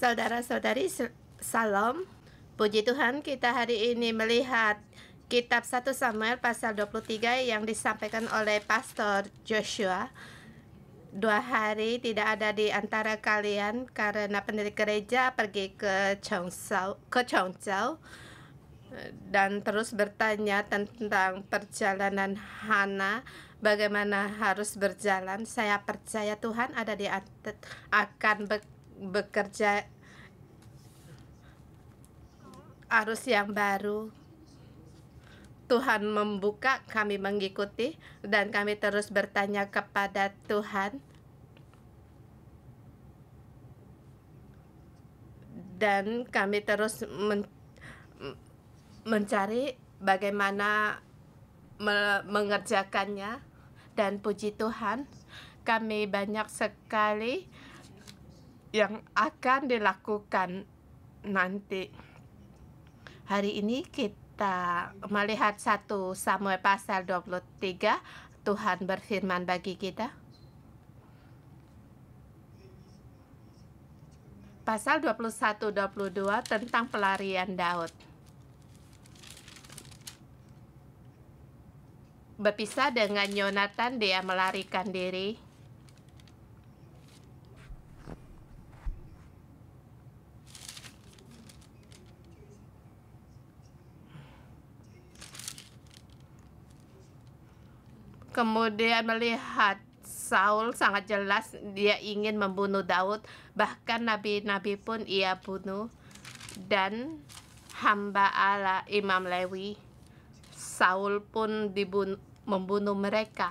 Saudara-saudari, salam. Puji Tuhan kita hari ini melihat kitab 1 Samuel pasal 23 yang disampaikan oleh Pastor Joshua. Dua hari tidak ada di antara kalian karena pendiri gereja pergi ke Chongzhou, ke Chongzhou dan terus bertanya tentang perjalanan Hana bagaimana harus berjalan saya percaya Tuhan ada di akan bekerja arus yang baru. Tuhan membuka, kami mengikuti, dan kami terus bertanya kepada Tuhan. Dan kami terus men mencari bagaimana me mengerjakannya, dan puji Tuhan, kami banyak sekali yang akan dilakukan nanti. Hari ini kita melihat satu Samuel pasal 23 Tuhan berfirman bagi kita. Pasal 21 22 tentang pelarian Daud. Berpisah dengan Yonatan dia melarikan diri Kemudian melihat Saul sangat jelas dia ingin membunuh Daud, bahkan nabi-nabi pun ia bunuh dan hamba Allah Imam Lewi Saul pun dibunuh, membunuh mereka.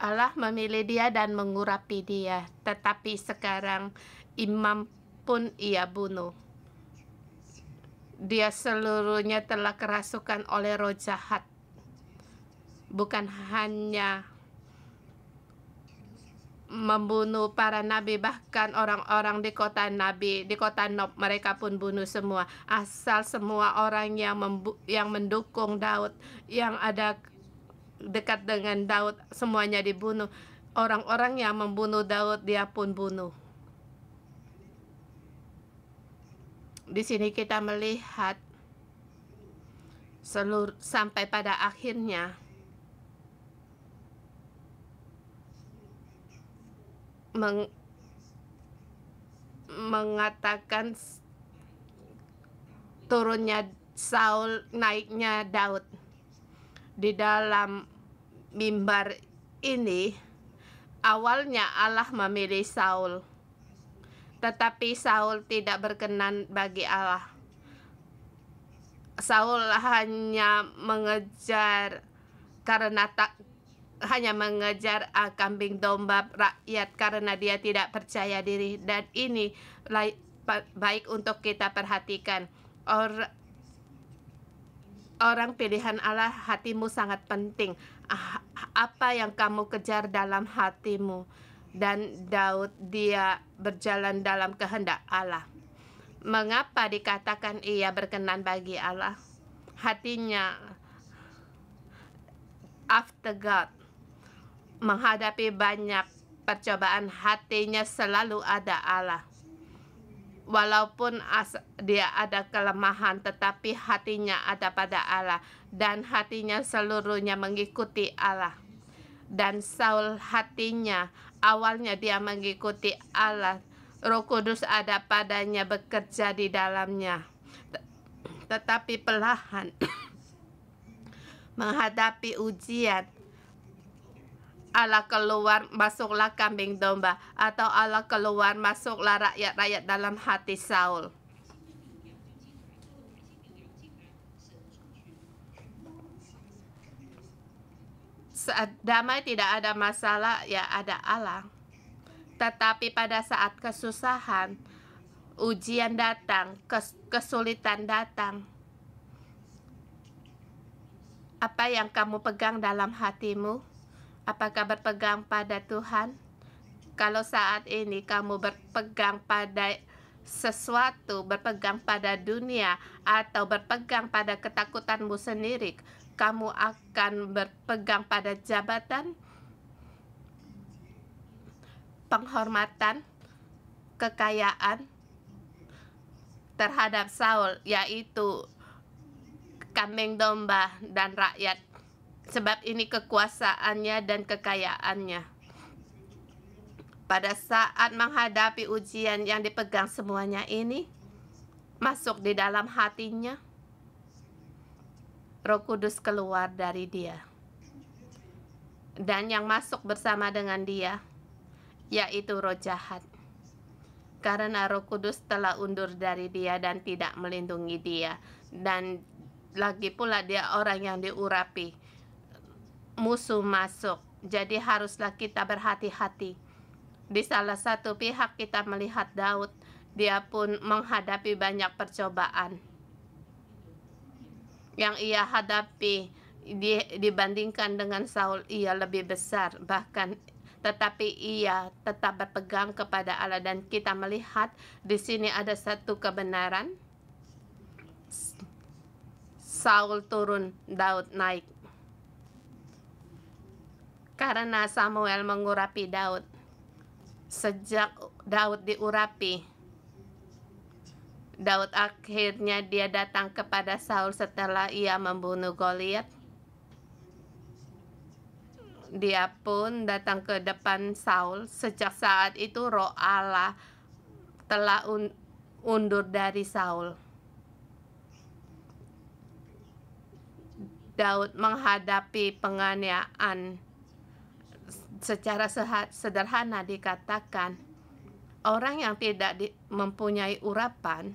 Allah memilih dia dan mengurapi dia, tetapi sekarang imam pun ia bunuh dia seluruhnya telah kerasukan oleh roh jahat bukan hanya membunuh para nabi bahkan orang-orang di kota nabi di kota Nob mereka pun bunuh semua asal semua orang yang yang mendukung Daud yang ada dekat dengan Daud semuanya dibunuh orang-orang yang membunuh Daud dia pun bunuh di sini kita melihat seluruh sampai pada akhirnya meng, mengatakan turunnya Saul naiknya Daud di dalam mimbar ini awalnya Allah memilih Saul tetapi Saul tidak berkenan bagi Allah. Saul hanya mengejar karena tak hanya mengejar uh, kambing domba rakyat karena dia tidak percaya diri dan ini baik untuk kita perhatikan Or, orang pilihan Allah hatimu sangat penting ah, apa yang kamu kejar dalam hatimu dan Daud dia berjalan dalam kehendak Allah. Mengapa dikatakan ia berkenan bagi Allah? Hatinya after God menghadapi banyak percobaan hatinya selalu ada Allah. Walaupun dia ada kelemahan tetapi hatinya ada pada Allah dan hatinya seluruhnya mengikuti Allah. Dan Saul hatinya awalnya dia mengikuti Allah Roh Kudus ada padanya bekerja di dalamnya tetapi pelahan menghadapi ujian Allah keluar masuklah kambing domba atau Allah keluar masuklah rakyat-rakyat dalam hati Saul damai tidak ada masalah, ya ada Allah. Tetapi pada saat kesusahan, ujian datang, kesulitan datang, apa yang kamu pegang dalam hatimu? Apakah berpegang pada Tuhan? Kalau saat ini kamu berpegang pada sesuatu, berpegang pada dunia, atau berpegang pada ketakutanmu sendiri, kamu akan berpegang pada jabatan, penghormatan, kekayaan terhadap Saul, yaitu kambing domba dan rakyat. Sebab ini kekuasaannya dan kekayaannya pada saat menghadapi ujian yang dipegang semuanya ini masuk di dalam hatinya Roh Kudus keluar dari dia dan yang masuk bersama dengan dia yaitu roh jahat karena roh kudus telah undur dari dia dan tidak melindungi dia dan lagi pula dia orang yang diurapi musuh masuk jadi haruslah kita berhati-hati di salah satu pihak kita melihat Daud dia pun menghadapi banyak percobaan yang ia hadapi dibandingkan dengan Saul ia lebih besar bahkan tetapi ia tetap berpegang kepada Allah dan kita melihat di sini ada satu kebenaran Saul turun Daud naik karena Samuel mengurapi Daud sejak Daud diurapi Daud akhirnya dia datang kepada Saul setelah ia membunuh Goliat. Dia pun datang ke depan Saul. Sejak saat itu roh Allah telah undur dari Saul. Daud menghadapi penganiayaan secara sederhana dikatakan orang yang tidak mempunyai urapan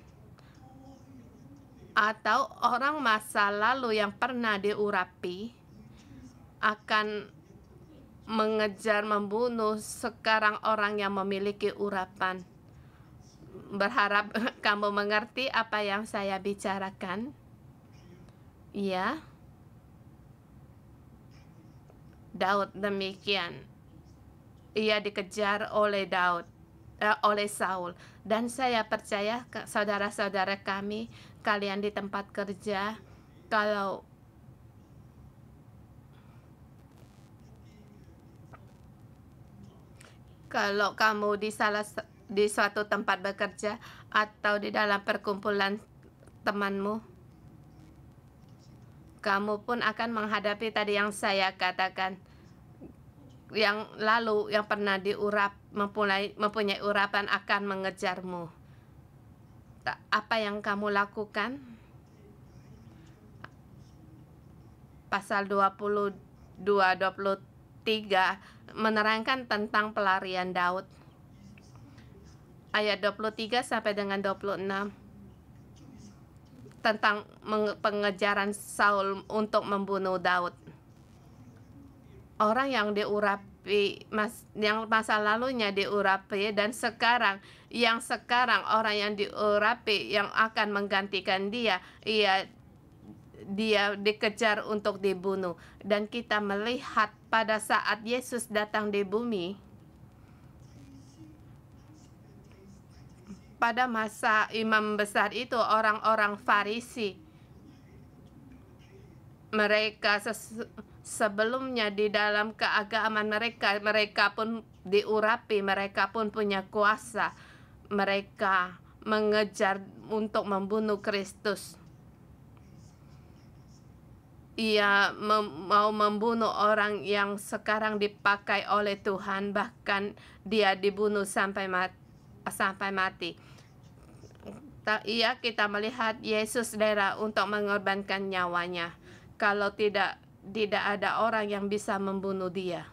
atau orang masa lalu yang pernah diurapi akan mengejar membunuh sekarang orang yang memiliki urapan berharap kamu mengerti apa yang saya bicarakan ya Daud demikian ia dikejar oleh Daud eh, oleh Saul dan saya percaya saudara-saudara kami kalian di tempat kerja kalau kalau kamu di salah di suatu tempat bekerja atau di dalam perkumpulan temanmu kamu pun akan menghadapi tadi yang saya katakan yang lalu yang pernah diurap mempunyai, mempunyai urapan akan mengejarmu apa yang kamu lakukan pasal 22 23 menerangkan tentang pelarian Daud ayat 23 sampai dengan 26 tentang pengejaran Saul untuk membunuh Daud. Orang yang diurapi tapi mas yang masa lalunya diurapi dan sekarang yang sekarang orang yang diurapi yang akan menggantikan dia ia dia dikejar untuk dibunuh dan kita melihat pada saat Yesus datang di bumi pada masa imam besar itu orang-orang Farisi mereka sesu sebelumnya di dalam keagamaan mereka mereka pun diurapi mereka pun punya kuasa mereka mengejar untuk membunuh Kristus ia mem mau membunuh orang yang sekarang dipakai oleh Tuhan bahkan dia dibunuh sampai mati. sampai mati ia iya, kita melihat Yesus daerah untuk mengorbankan nyawanya kalau tidak tidak ada orang yang bisa membunuh dia.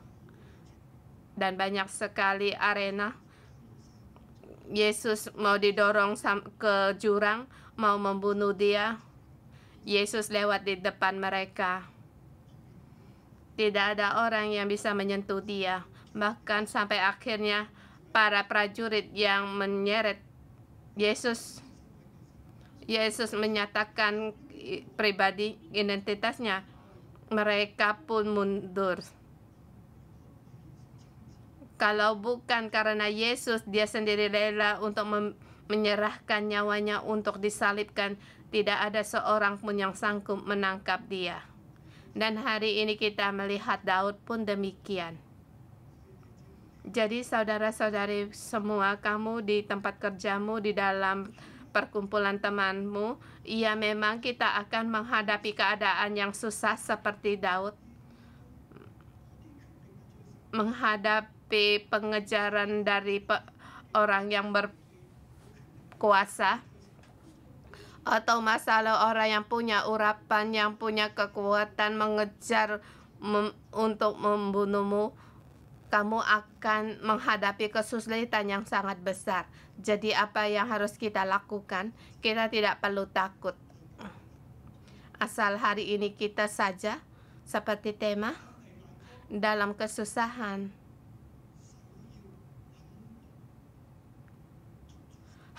Dan banyak sekali arena Yesus mau didorong ke jurang, mau membunuh dia. Yesus lewat di depan mereka. Tidak ada orang yang bisa menyentuh dia. Bahkan sampai akhirnya para prajurit yang menyeret Yesus Yesus menyatakan pribadi identitasnya mereka pun mundur. Kalau bukan karena Yesus, dia sendiri rela untuk menyerahkan nyawanya untuk disalibkan, tidak ada seorang pun yang sanggup menangkap dia. Dan hari ini kita melihat Daud pun demikian. Jadi saudara-saudari semua, kamu di tempat kerjamu, di dalam perkumpulan temanmu, ia memang kita akan menghadapi keadaan yang susah seperti Daud. Menghadapi pengejaran dari pe orang yang berkuasa atau masalah orang yang punya urapan, yang punya kekuatan mengejar mem untuk membunuhmu kamu akan menghadapi kesulitan yang sangat besar. Jadi apa yang harus kita lakukan? Kita tidak perlu takut. Asal hari ini kita saja seperti tema dalam kesusahan.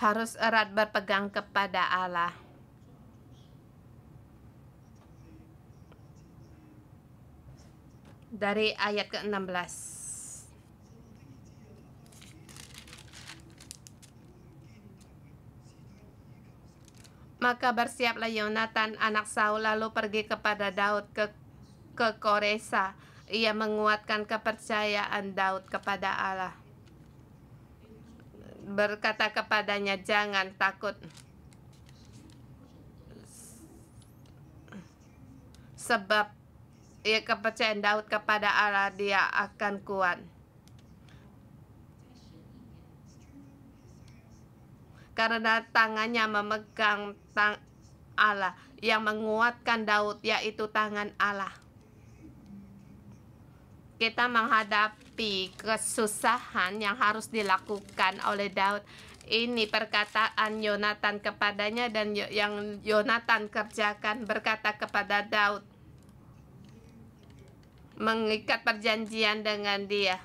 Harus erat berpegang kepada Allah. Dari ayat ke-16. Maka bersiaplah Yonatan anak Saul lalu pergi kepada Daud ke ke Koresa. Ia menguatkan kepercayaan Daud kepada Allah. Berkata kepadanya, "Jangan takut." Sebab ia ya, kepercayaan Daud kepada Allah dia akan kuat. karena tangannya memegang tang Allah yang menguatkan Daud yaitu tangan Allah. Kita menghadapi kesusahan yang harus dilakukan oleh Daud. Ini perkataan Yonatan kepadanya dan yang Yonatan kerjakan berkata kepada Daud mengikat perjanjian dengan dia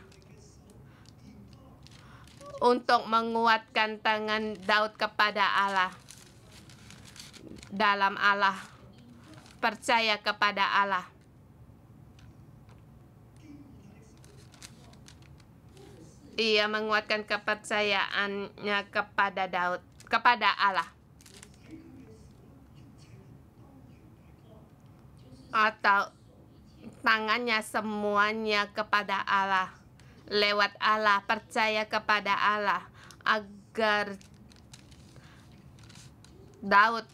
untuk menguatkan tangan Daud kepada Allah dalam Allah percaya kepada Allah ia menguatkan kepercayaannya kepada Daud kepada Allah atau tangannya semuanya kepada Allah lewat Allah, percaya kepada Allah agar Daud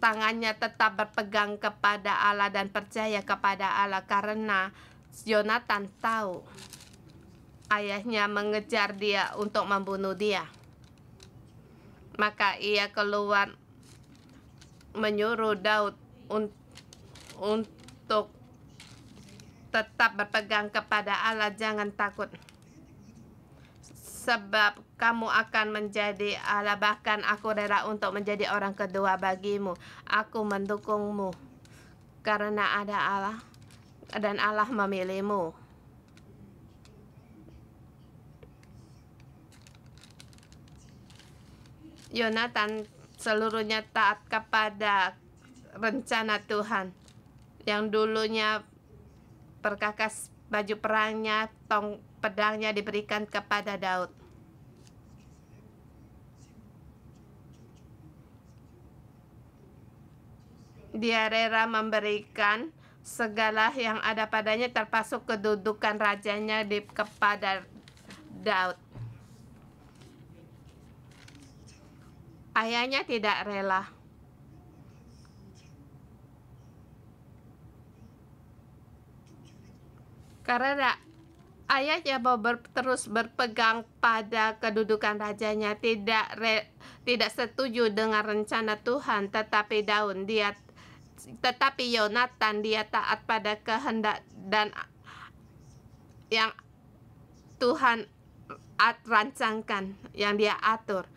tangannya tetap berpegang kepada Allah dan percaya kepada Allah karena Yonatan tahu ayahnya mengejar dia untuk membunuh dia. Maka ia keluar menyuruh Daud un untuk tetap berpegang kepada Allah jangan takut sebab kamu akan menjadi Allah bahkan aku rela untuk menjadi orang kedua bagimu aku mendukungmu karena ada Allah dan Allah memilihmu Yonatan seluruhnya taat kepada rencana Tuhan yang dulunya perkakas baju perangnya, tong pedangnya diberikan kepada Daud. Dia rela memberikan segala yang ada padanya termasuk kedudukan rajanya di kepada Daud. Ayahnya tidak rela. Karena ayah mau ber, terus berpegang pada kedudukan rajanya, tidak re, tidak setuju dengan rencana Tuhan, tetapi Daun dia tetapi Yonatan dia taat pada kehendak dan yang Tuhan at, rancangkan, yang dia atur.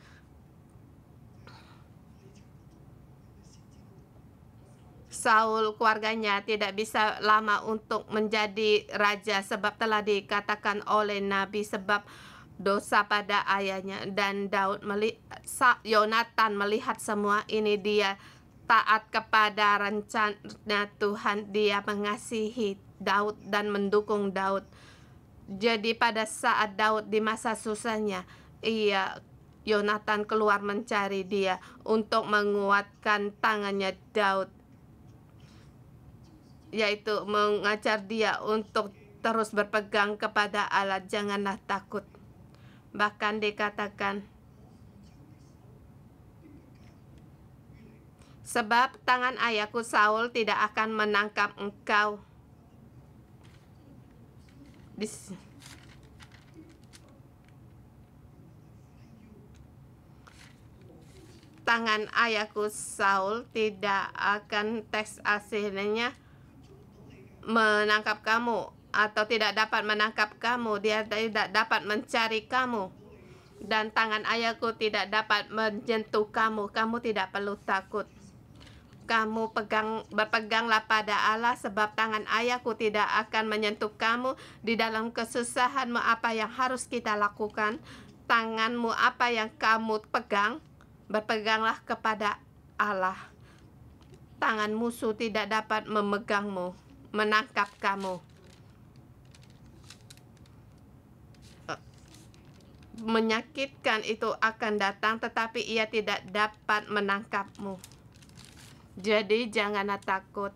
Saul keluarganya tidak bisa lama untuk menjadi raja sebab telah dikatakan oleh nabi sebab dosa pada ayahnya dan Daud melihat Yonatan melihat semua ini dia taat kepada rencana Tuhan dia mengasihi Daud dan mendukung Daud jadi pada saat Daud di masa susahnya ia Yonatan keluar mencari dia untuk menguatkan tangannya Daud yaitu mengajar dia untuk terus berpegang kepada Allah janganlah takut bahkan dikatakan sebab tangan ayahku Saul tidak akan menangkap engkau tangan ayahku Saul tidak akan tes hasilnya menangkap kamu atau tidak dapat menangkap kamu dia tidak dapat mencari kamu dan tangan ayahku tidak dapat menyentuh kamu kamu tidak perlu takut kamu pegang berpeganglah pada Allah sebab tangan ayahku tidak akan menyentuh kamu di dalam kesusahanmu apa yang harus kita lakukan tanganmu apa yang kamu pegang berpeganglah kepada Allah tangan musuh tidak dapat memegangmu menangkap kamu. Eh, menyakitkan itu akan datang, tetapi ia tidak dapat menangkapmu. Jadi, janganlah takut.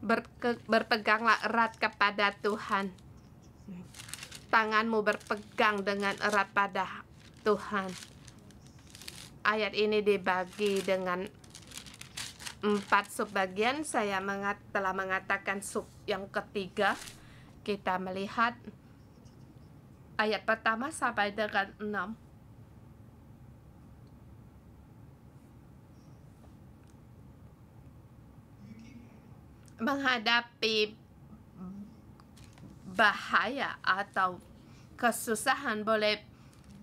Berke, berpeganglah erat kepada Tuhan. Tanganmu berpegang dengan erat pada Tuhan. Ayat ini dibagi dengan empat subbagian saya mengat, telah mengatakan sub yang ketiga kita melihat ayat pertama sampai dengan enam menghadapi bahaya atau kesusahan boleh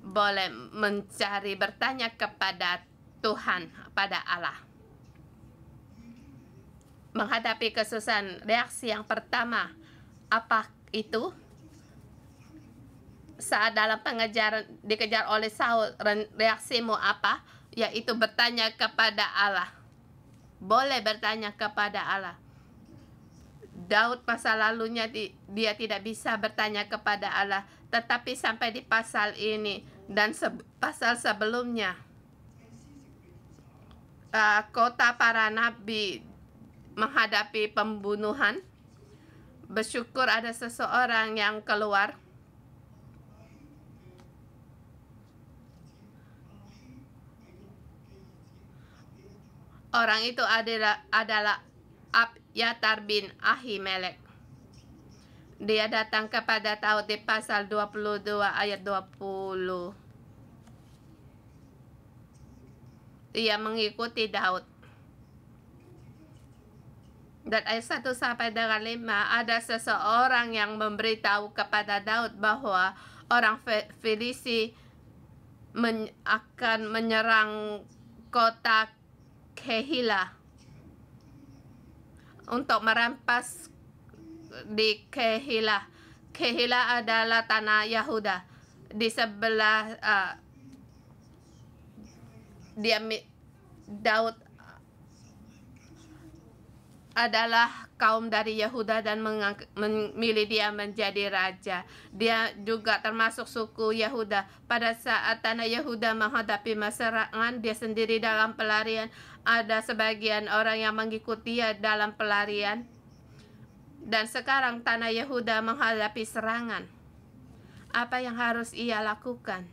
boleh mencari bertanya kepada Tuhan pada Allah menghadapi kesusahan reaksi yang pertama apa itu saat dalam pengejaran dikejar oleh Saul reaksimu apa yaitu bertanya kepada Allah boleh bertanya kepada Allah Daud masa lalunya dia tidak bisa bertanya kepada Allah tetapi sampai di pasal ini dan se, pasal sebelumnya uh, kota para nabi menghadapi pembunuhan, bersyukur ada seseorang yang keluar. Orang itu adalah, adalah Abyatar bin Ahimelek. Dia datang kepada Taut di pasal 22 ayat 20. Ia mengikuti Daud. Dan ayat 1 sampai dengan 5 ada seseorang yang memberitahu kepada Daud bahwa orang Filisi men akan menyerang kota Kehila untuk merampas di Kehila. Kehila adalah tanah Yahuda di sebelah uh, dia Daud adalah kaum dari Yehuda dan memilih dia menjadi raja. Dia juga termasuk suku Yehuda. Pada saat tanah Yehuda menghadapi masyarakat, dia sendiri dalam pelarian. Ada sebagian orang yang mengikuti dia dalam pelarian. Dan sekarang tanah Yehuda menghadapi serangan. Apa yang harus ia lakukan?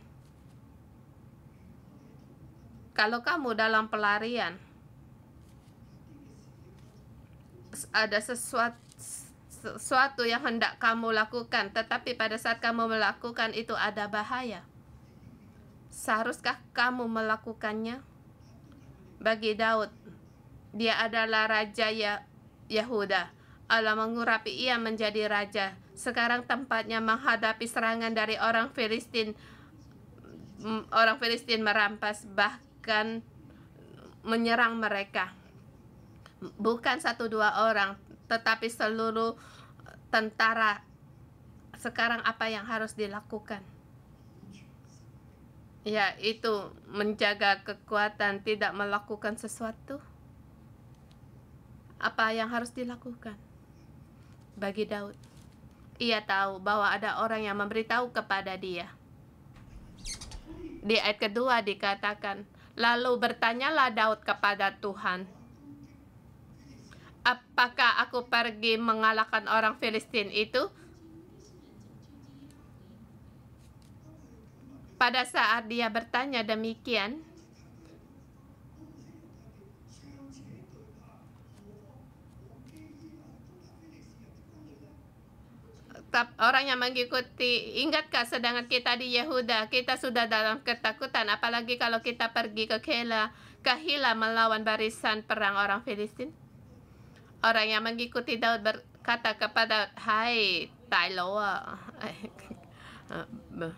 Kalau kamu dalam pelarian, ada sesuatu sesuatu yang hendak kamu lakukan, tetapi pada saat kamu melakukan itu ada bahaya. Seharuskah kamu melakukannya? Bagi Daud, dia adalah raja ya Yahuda. Allah mengurapi ia menjadi raja. Sekarang tempatnya menghadapi serangan dari orang Filistin. Orang Filistin merampas bahkan menyerang mereka bukan satu dua orang tetapi seluruh eh, tentara sekarang apa yang harus dilakukan Ya, itu menjaga kekuatan tidak melakukan sesuatu apa yang harus dilakukan bagi Daud ia tahu bahwa ada orang yang memberitahu kepada dia di ayat kedua dikatakan lalu bertanyalah Daud kepada Tuhan apakah aku pergi mengalahkan orang Filistin itu? Pada saat dia bertanya demikian, orang yang mengikuti ingatkah sedangkan kita di Yehuda kita sudah dalam ketakutan apalagi kalau kita pergi ke Kela melawan barisan perang orang Filistin Orang yang mengikuti Daud berkata kepada Daud, Hai, Tailoa. Eh,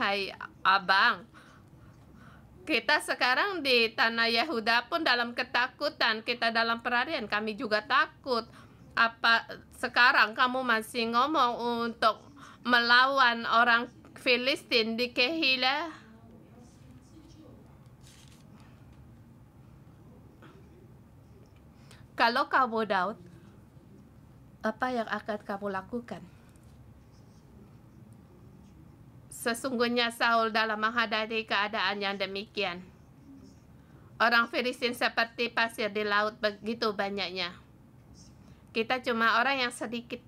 Hai, abang. Kita sekarang di tanah Yehuda pun dalam ketakutan, kita dalam perarian, kami juga takut. Apa sekarang kamu masih ngomong untuk melawan orang Filistin di kehilah? Kalau kamu doubt apa yang akan kamu lakukan? Sesungguhnya Saul dalam menghadapi keadaan yang demikian. Orang Filistin seperti pasir di laut begitu banyaknya. Kita cuma orang yang sedikit.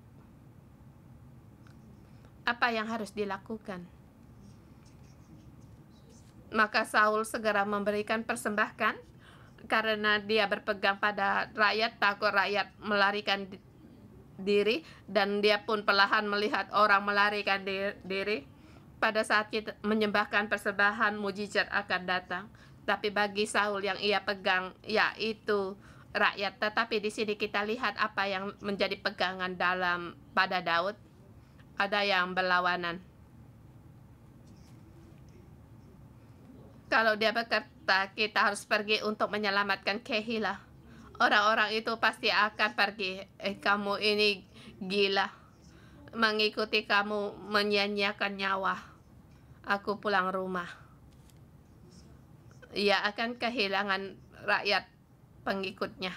Apa yang harus dilakukan? Maka Saul segera memberikan persembahkan karena dia berpegang pada rakyat takut rakyat melarikan diri dan dia pun perlahan melihat orang melarikan diri pada saat kita menyembahkan persembahan mujizat akan datang tapi bagi Saul yang ia pegang yaitu rakyat tetapi di sini kita lihat apa yang menjadi pegangan dalam pada Daud ada yang berlawanan Kalau dia berkata kita harus pergi untuk menyelamatkan Kehila, orang-orang itu pasti akan pergi. Eh, kamu ini gila. Mengikuti kamu menyanyiakan nyawa. Aku pulang rumah. Ia akan kehilangan rakyat pengikutnya.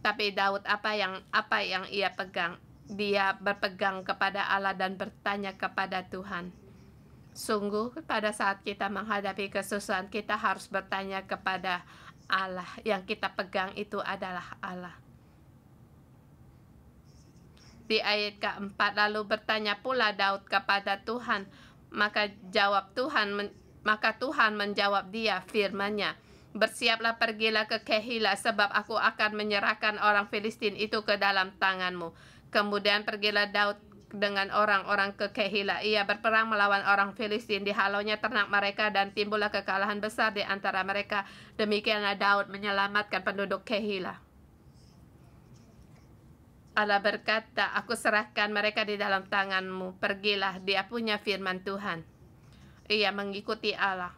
Tapi Daud apa yang apa yang ia pegang? Dia berpegang kepada Allah dan bertanya kepada Tuhan Sungguh, pada saat kita menghadapi kesusahan, kita harus bertanya kepada Allah. Yang kita pegang itu adalah Allah. Di ayat keempat, lalu bertanya pula Daud kepada Tuhan. Maka jawab Tuhan, maka Tuhan menjawab dia firman-Nya, Bersiaplah pergilah ke Kehila sebab aku akan menyerahkan orang Filistin itu ke dalam tanganmu. Kemudian pergilah Daud dengan orang-orang kekehila. Ia berperang melawan orang Filistin, dihalaunya ternak mereka dan timbullah kekalahan besar di antara mereka. Demikianlah Daud menyelamatkan penduduk Kehila. Allah berkata, aku serahkan mereka di dalam tanganmu, pergilah, dia punya firman Tuhan. Ia mengikuti Allah.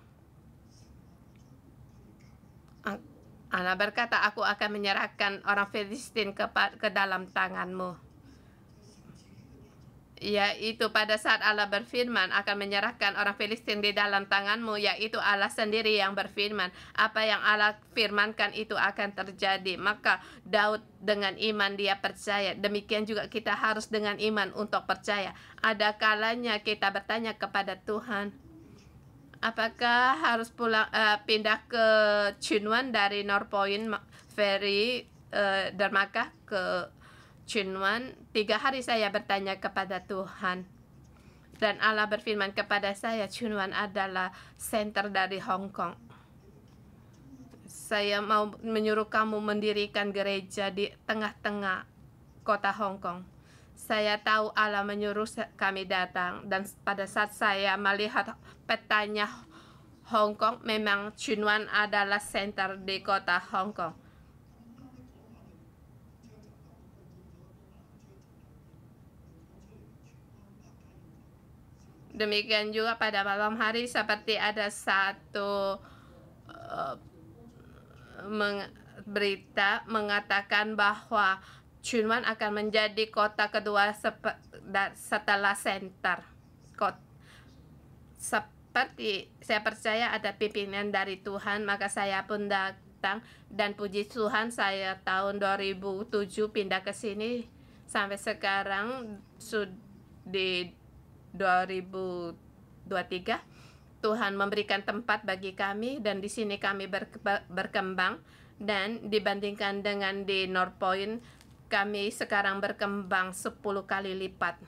Allah berkata, aku akan menyerahkan orang Filistin ke, ke dalam tanganmu yaitu pada saat Allah berfirman akan menyerahkan orang Filistin di dalam tanganmu yaitu Allah sendiri yang berfirman apa yang Allah firmankan itu akan terjadi maka Daud dengan iman dia percaya demikian juga kita harus dengan iman untuk percaya ada kalanya kita bertanya kepada Tuhan apakah harus pulang uh, pindah ke Chunwan dari North Point Ferry uh, Dermaga ke Chunwan, tiga hari saya bertanya kepada Tuhan. Dan Allah berfirman kepada saya, Chunwan adalah center dari Hong Kong. Saya mau menyuruh kamu mendirikan gereja di tengah-tengah kota Hong Kong. Saya tahu Allah menyuruh kami datang dan pada saat saya melihat petanya Hong Kong, memang Chunwan adalah center di kota Hong Kong Demikian juga pada malam hari seperti ada satu uh, berita mengatakan bahwa Chunwan akan menjadi kota kedua setelah center. Kot seperti saya percaya ada pimpinan dari Tuhan, maka saya pun datang dan puji Tuhan saya tahun 2007 pindah ke sini sampai sekarang di 2023 Tuhan memberikan tempat bagi kami dan di sini kami berkembang dan dibandingkan dengan di North Point kami sekarang berkembang 10 kali lipat.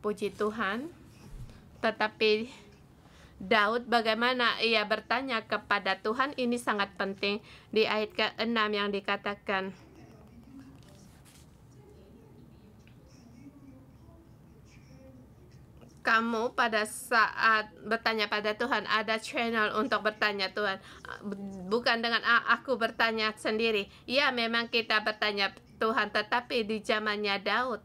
Puji Tuhan. Tetapi Daud bagaimana ia bertanya kepada Tuhan ini sangat penting di ayat ke-6 yang dikatakan kamu pada saat bertanya pada Tuhan ada channel untuk bertanya Tuhan bukan dengan aku bertanya sendiri ya memang kita bertanya Tuhan tetapi di zamannya Daud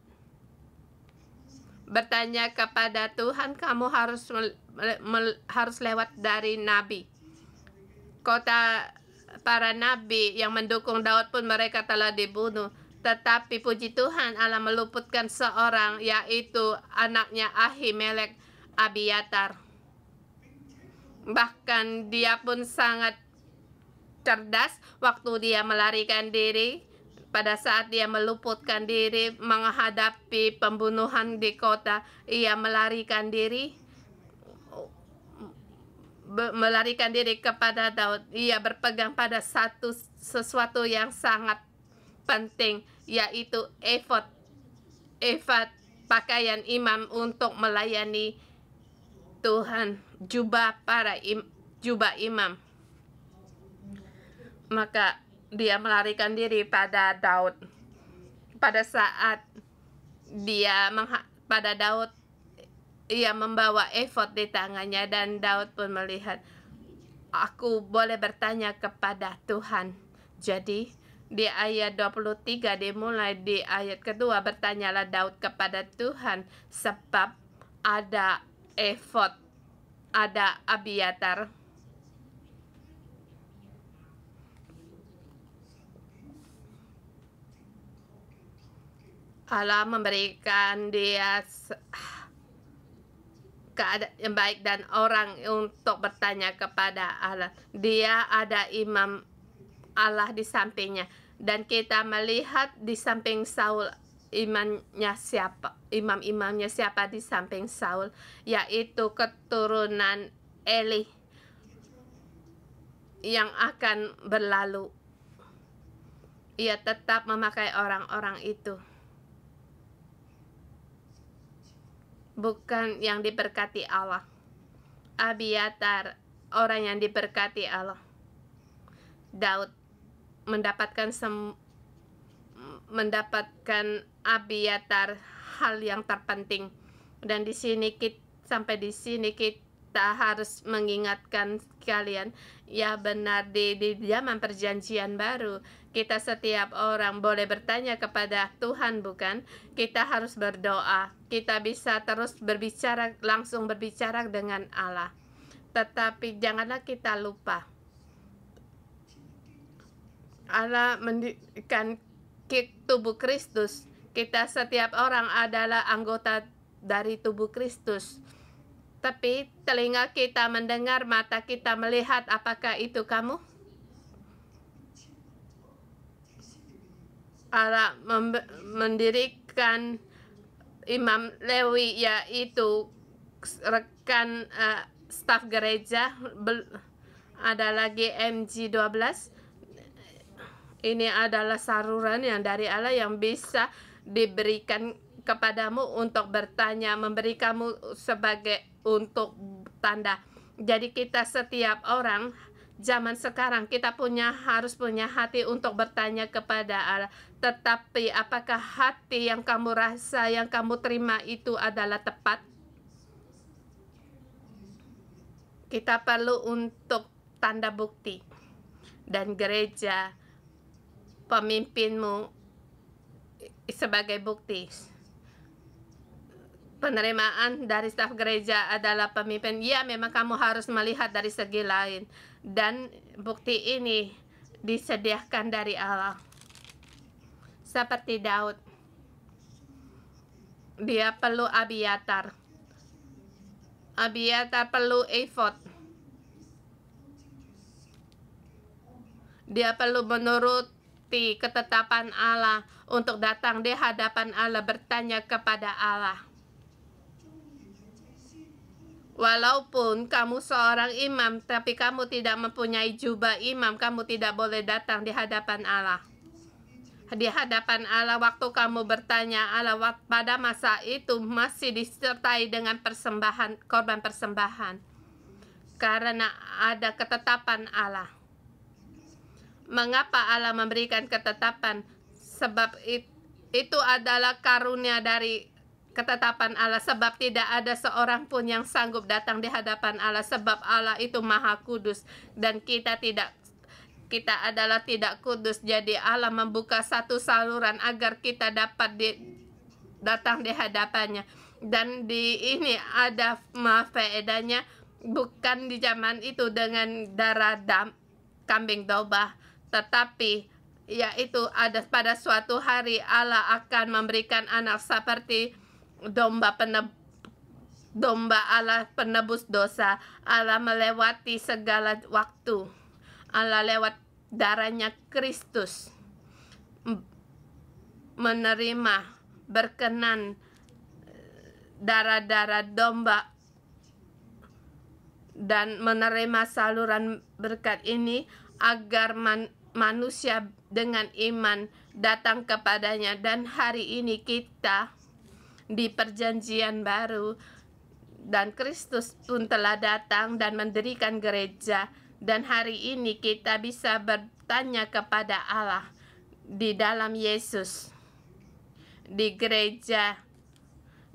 bertanya kepada Tuhan kamu harus harus lewat dari nabi kota para nabi yang mendukung Daud pun mereka telah dibunuh tetapi puji Tuhan Allah meluputkan seorang yaitu anaknya Ahimelek Abiatar. Bahkan dia pun sangat cerdas waktu dia melarikan diri pada saat dia meluputkan diri menghadapi pembunuhan di kota ia melarikan diri melarikan diri kepada Daud ia berpegang pada satu sesuatu yang sangat penting yaitu effort effort pakaian imam untuk melayani Tuhan, jubah para im, jubah imam. Maka dia melarikan diri pada Daud. Pada saat dia pada Daud ia membawa effort di tangannya dan Daud pun melihat aku boleh bertanya kepada Tuhan. Jadi di ayat 23 dimulai di ayat kedua bertanyalah Daud kepada Tuhan sebab ada efod, ada abiatar. Allah memberikan dia keadaan yang baik dan orang untuk bertanya kepada Allah. Dia ada imam Allah di sampingnya dan kita melihat di samping Saul imannya siapa imam-imamnya siapa di samping Saul yaitu keturunan Eli yang akan berlalu ia tetap memakai orang-orang itu bukan yang diberkati Allah Abiatar orang yang diberkati Allah Daud mendapatkan sem mendapatkan abiatar hal yang terpenting dan di sini kita sampai di sini kita harus mengingatkan kalian ya benar di di zaman perjanjian baru kita setiap orang boleh bertanya kepada Tuhan bukan kita harus berdoa kita bisa terus berbicara langsung berbicara dengan Allah tetapi janganlah kita lupa Allah mendirikan tubuh Kristus. Kita setiap orang adalah anggota dari tubuh Kristus. Tapi telinga kita mendengar, mata kita melihat, apakah itu kamu? Allah mendirikan Imam Lewi yaitu rekan uh, staf gereja adalah ada lagi MG12 ini adalah saruran yang dari Allah yang bisa diberikan kepadamu untuk bertanya, memberi kamu sebagai untuk tanda. Jadi kita setiap orang zaman sekarang kita punya harus punya hati untuk bertanya kepada Allah. Tetapi apakah hati yang kamu rasa, yang kamu terima itu adalah tepat? Kita perlu untuk tanda bukti. Dan gereja pemimpinmu sebagai bukti. Penerimaan dari staf gereja adalah pemimpin. Ya, memang kamu harus melihat dari segi lain. Dan bukti ini disediakan dari Allah. Seperti Daud. Dia perlu Abiatar. Abiatar perlu effort. Dia perlu menurut mengikuti ketetapan Allah untuk datang di hadapan Allah bertanya kepada Allah. Walaupun kamu seorang imam, tapi kamu tidak mempunyai jubah imam, kamu tidak boleh datang di hadapan Allah. Di hadapan Allah, waktu kamu bertanya, Allah pada masa itu masih disertai dengan persembahan, korban persembahan, karena ada ketetapan Allah. Mengapa Allah memberikan ketetapan? Sebab it, itu adalah karunia dari ketetapan Allah sebab tidak ada seorang pun yang sanggup datang di hadapan Allah sebab Allah itu maha kudus dan kita tidak kita adalah tidak kudus jadi Allah membuka satu saluran agar kita dapat di, datang di hadapannya dan di ini ada mafedanya bukan di zaman itu dengan darah dam, kambing domba tetapi yaitu ada pada suatu hari Allah akan memberikan anak seperti domba penebus domba Allah penebus dosa. Allah melewati segala waktu. Allah lewat darahnya Kristus menerima berkenan eh, darah-darah domba dan menerima saluran berkat ini agar man, manusia dengan iman datang kepadanya dan hari ini kita di perjanjian baru dan Kristus pun telah datang dan mendirikan gereja dan hari ini kita bisa bertanya kepada Allah di dalam Yesus di gereja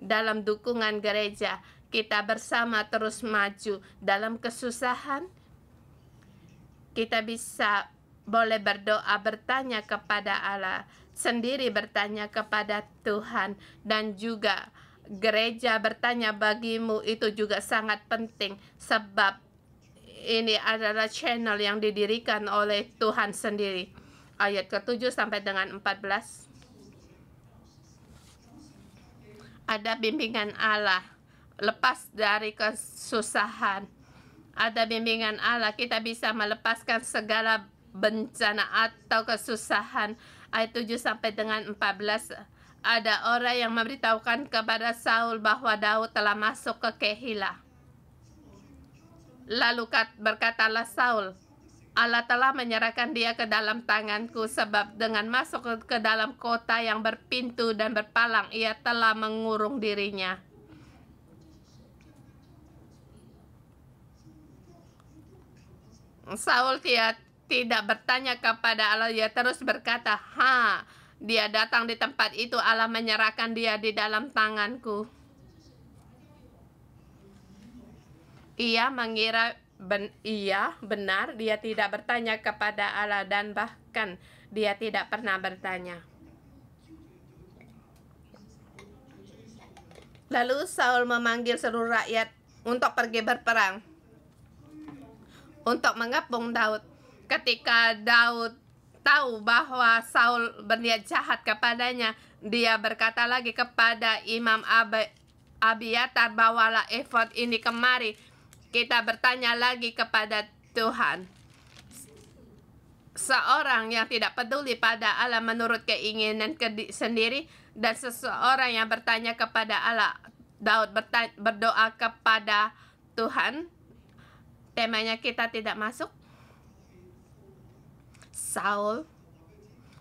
dalam dukungan gereja kita bersama terus maju dalam kesusahan kita bisa boleh berdoa bertanya kepada Allah sendiri bertanya kepada Tuhan dan juga gereja bertanya bagimu itu juga sangat penting sebab ini adalah channel yang didirikan oleh Tuhan sendiri. Ayat ke-7 sampai dengan 14. Ada bimbingan Allah lepas dari kesusahan. Ada bimbingan Allah kita bisa melepaskan segala bencana atau kesusahan ayat 7 sampai dengan 14 ada orang yang memberitahukan kepada Saul bahwa Daud telah masuk ke Kehila. Lalu berkatalah Saul, Allah telah menyerahkan dia ke dalam tanganku sebab dengan masuk ke dalam kota yang berpintu dan berpalang ia telah mengurung dirinya. Saul tidak tidak bertanya kepada Allah, ia terus berkata, "Ha, dia datang di tempat itu, Allah menyerahkan dia di dalam tanganku." Ia mengira ben, ia benar, dia tidak bertanya kepada Allah dan bahkan dia tidak pernah bertanya. Lalu Saul memanggil seluruh rakyat untuk pergi berperang untuk mengepung Daud ketika Daud tahu bahwa Saul berniat jahat kepadanya, dia berkata lagi kepada Imam Ab Abiatar, bawalah efod ini kemari. Kita bertanya lagi kepada Tuhan. Seorang yang tidak peduli pada Allah menurut keinginan sendiri dan seseorang yang bertanya kepada Allah. Daud berdoa kepada Tuhan. Temanya kita tidak masuk. Saul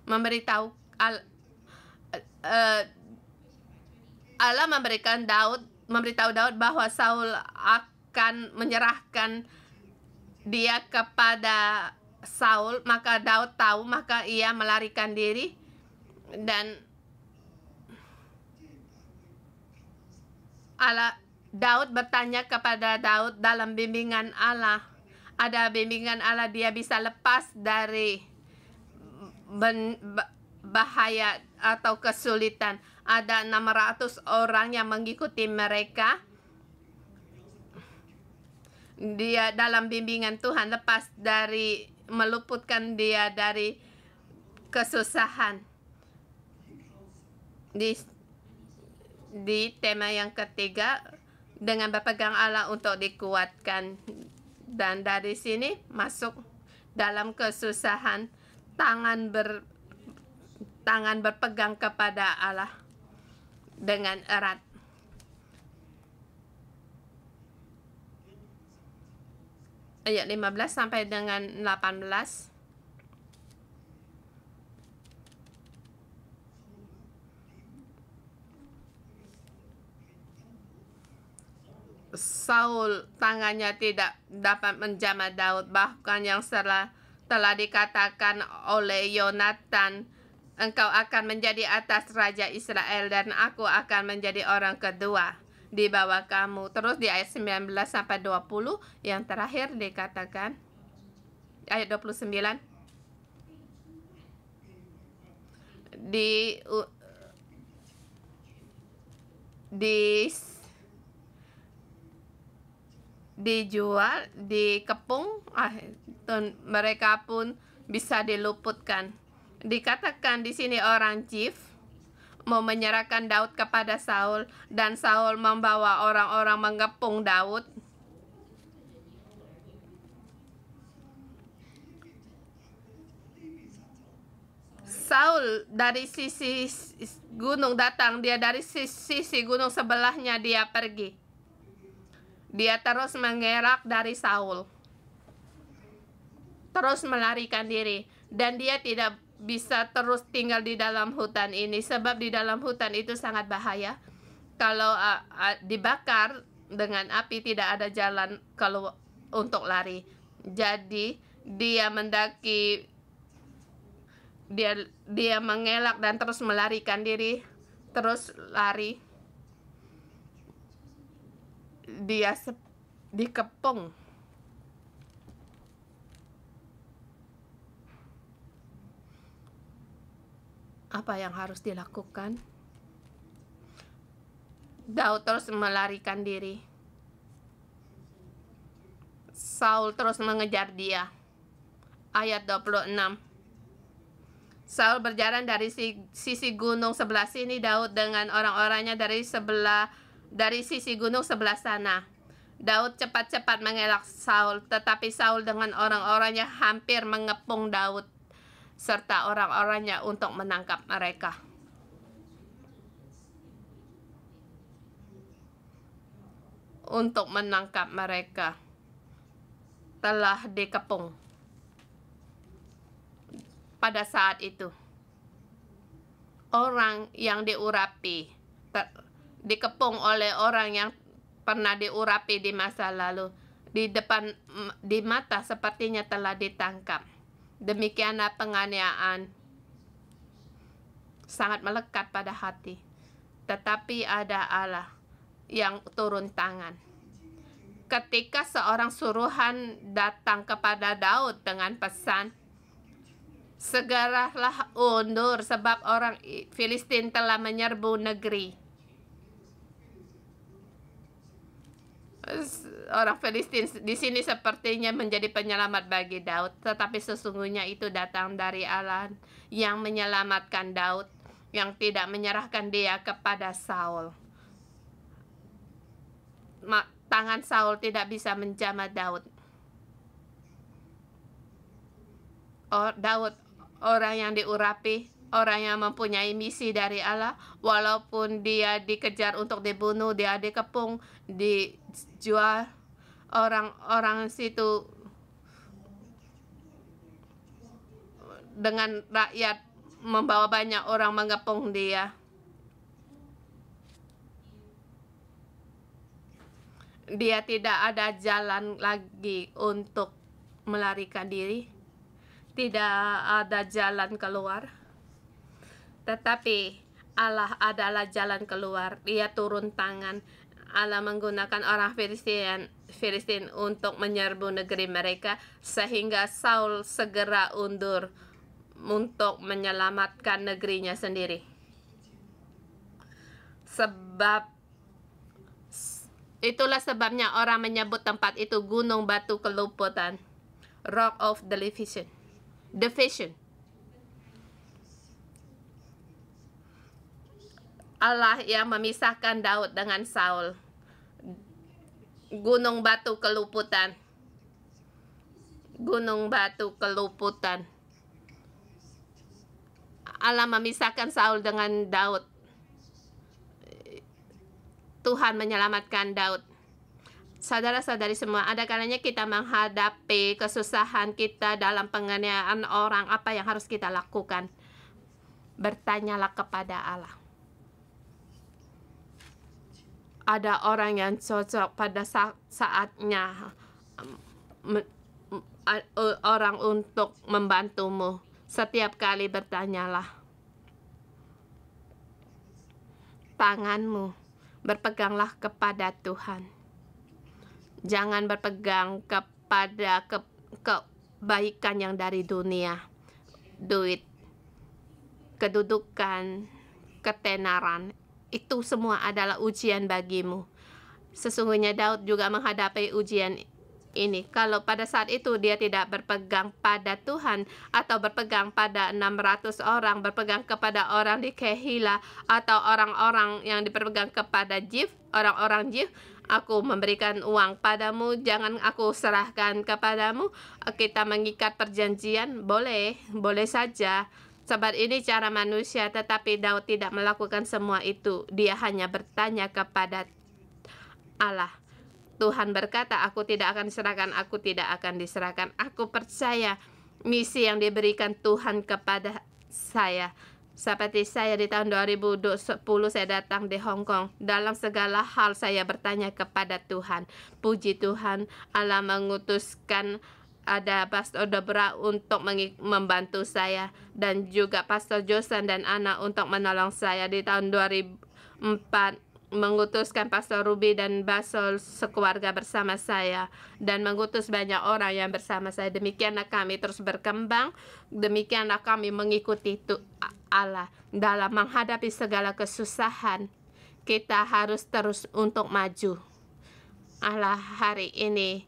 memberitahu al, uh, Allah memberikan Daud memberitahu Daud bahwa Saul akan menyerahkan dia kepada Saul, maka Daud tahu, maka ia melarikan diri dan Allah Daud bertanya kepada Daud dalam bimbingan Allah. Ada bimbingan Allah dia bisa lepas dari ben, bahaya atau kesulitan. Ada 600 orang yang mengikuti mereka. Dia dalam bimbingan Tuhan lepas dari meluputkan dia dari kesusahan. Di di tema yang ketiga dengan berpegang Allah untuk dikuatkan dan dari sini masuk dalam kesusahan tangan ber tangan berpegang kepada Allah dengan erat. Ayat 15 sampai dengan 18. Saul tangannya tidak dapat menjamah Daud bahkan yang salah telah dikatakan oleh Yonatan, engkau akan menjadi atas Raja Israel dan aku akan menjadi orang kedua di bawah kamu. Terus di ayat 19 sampai 20 yang terakhir dikatakan ayat 29 di di dijual, dikepung, ah, mereka pun bisa diluputkan. Dikatakan di sini orang Chief mau menyerahkan Daud kepada Saul dan Saul membawa orang-orang mengepung Daud. Saul dari sisi gunung datang, dia dari sisi gunung sebelahnya dia pergi. Dia terus mengelak dari Saul. Terus melarikan diri. Dan dia tidak bisa terus tinggal di dalam hutan ini. Sebab di dalam hutan itu sangat bahaya. Kalau uh, uh, dibakar dengan api tidak ada jalan kalau untuk lari. Jadi dia mendaki dia dia mengelak dan terus melarikan diri terus lari dia dikepung apa yang harus dilakukan Daud terus melarikan diri Saul terus mengejar dia ayat 26 Saul berjalan dari sisi gunung sebelah sini Daud dengan orang-orangnya dari sebelah dari sisi gunung sebelah sana. Daud cepat-cepat mengelak Saul, tetapi Saul dengan orang-orangnya hampir mengepung Daud serta orang-orangnya untuk menangkap mereka. Untuk menangkap mereka telah dikepung pada saat itu. Orang yang diurapi dikepung oleh orang yang pernah diurapi di masa lalu di depan di mata sepertinya telah ditangkap demikianlah penganiayaan sangat melekat pada hati tetapi ada Allah yang turun tangan ketika seorang suruhan datang kepada Daud dengan pesan segeralah undur sebab orang Filistin telah menyerbu negeri orang Filistin di sini sepertinya menjadi penyelamat bagi Daud, tetapi sesungguhnya itu datang dari Allah yang menyelamatkan Daud, yang tidak menyerahkan dia kepada Saul. tangan Saul tidak bisa menjamah Daud. Or Daud orang yang diurapi Orang yang mempunyai misi dari Allah, walaupun dia dikejar untuk dibunuh, dia dikepung, dijual orang-orang situ dengan rakyat membawa banyak orang mengepung dia. Dia tidak ada jalan lagi untuk melarikan diri. Tidak ada jalan keluar. Tetapi Allah adalah jalan keluar. Dia turun tangan. Allah menggunakan orang Filistin, Filistin untuk menyerbu negeri mereka sehingga Saul segera undur untuk menyelamatkan negerinya sendiri. Sebab itulah sebabnya orang menyebut tempat itu gunung batu keluputan, Rock of Division. Division. Allah yang memisahkan Daud dengan Saul. Gunung batu keluputan. Gunung batu keluputan. Allah memisahkan Saul dengan Daud. Tuhan menyelamatkan Daud. Saudara-saudari semua, ada kalanya kita menghadapi kesusahan kita dalam penganiayaan orang, apa yang harus kita lakukan? Bertanyalah kepada Allah ada orang yang cocok pada saatnya e, orang untuk membantumu. Setiap kali bertanyalah. Tanganmu, berpeganglah kepada Tuhan. Jangan berpegang kepada ke kebaikan yang dari dunia. Duit, kedudukan, ketenaran, itu semua adalah ujian bagimu. Sesungguhnya Daud juga menghadapi ujian ini. Kalau pada saat itu dia tidak berpegang pada Tuhan atau berpegang pada 600 orang, berpegang kepada orang di Kehila atau orang-orang yang diperpegang kepada Jif, orang-orang Jif, aku memberikan uang padamu, jangan aku serahkan kepadamu. Kita mengikat perjanjian, boleh, boleh saja Sebab ini cara manusia, tetapi Daud tidak melakukan semua itu. Dia hanya bertanya kepada Allah. Tuhan berkata, aku tidak akan diserahkan, aku tidak akan diserahkan. Aku percaya misi yang diberikan Tuhan kepada saya. Seperti saya di tahun 2010 saya datang di Hong Kong. Dalam segala hal saya bertanya kepada Tuhan. Puji Tuhan, Allah mengutuskan ada Pastor Debra untuk membantu saya dan juga Pastor Josan dan Ana untuk menolong saya di tahun 2004 mengutuskan Pastor Ruby dan Basol sekeluarga bersama saya dan mengutus banyak orang yang bersama saya demikianlah kami terus berkembang demikianlah kami mengikuti Allah dalam menghadapi segala kesusahan kita harus terus untuk maju Allah hari ini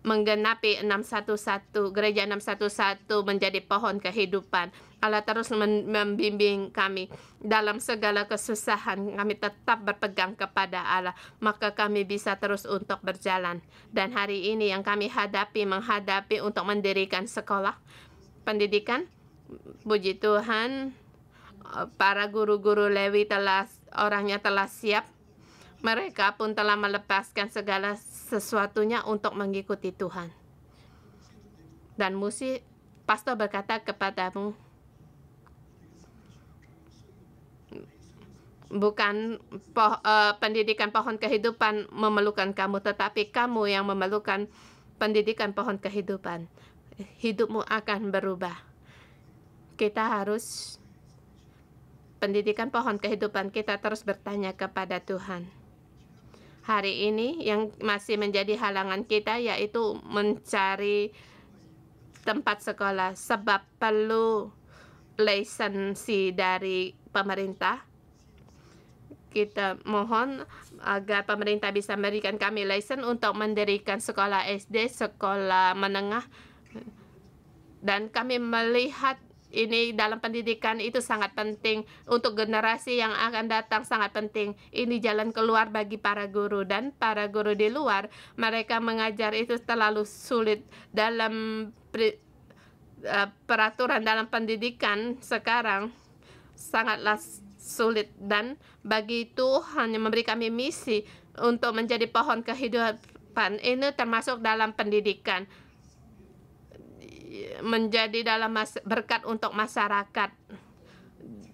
menggenapi 611 gereja 611 menjadi pohon kehidupan Allah terus membimbing kami dalam segala kesusahan kami tetap berpegang kepada Allah maka kami bisa terus untuk berjalan dan hari ini yang kami hadapi menghadapi untuk mendirikan sekolah pendidikan puji Tuhan para guru-guru Lewi telah orangnya telah siap mereka pun telah melepaskan segala sesuatunya untuk mengikuti Tuhan. Dan Musi pastor berkata kepadamu, bukan po, uh, eh, pendidikan pohon kehidupan memerlukan kamu, tetapi kamu yang memerlukan pendidikan pohon kehidupan. Hidupmu akan berubah. Kita harus pendidikan pohon kehidupan kita terus bertanya kepada Tuhan hari ini yang masih menjadi halangan kita yaitu mencari tempat sekolah sebab perlu lisensi dari pemerintah kita mohon agar pemerintah bisa memberikan kami lisensi untuk mendirikan sekolah SD, sekolah menengah dan kami melihat ini dalam pendidikan itu sangat penting untuk generasi yang akan datang sangat penting ini jalan keluar bagi para guru dan para guru di luar mereka mengajar itu terlalu sulit dalam eh, peraturan dalam pendidikan sekarang sangatlah sulit dan bagi Tuhan yang memberi kami misi untuk menjadi pohon kehidupan ini termasuk dalam pendidikan menjadi dalam berkat untuk masyarakat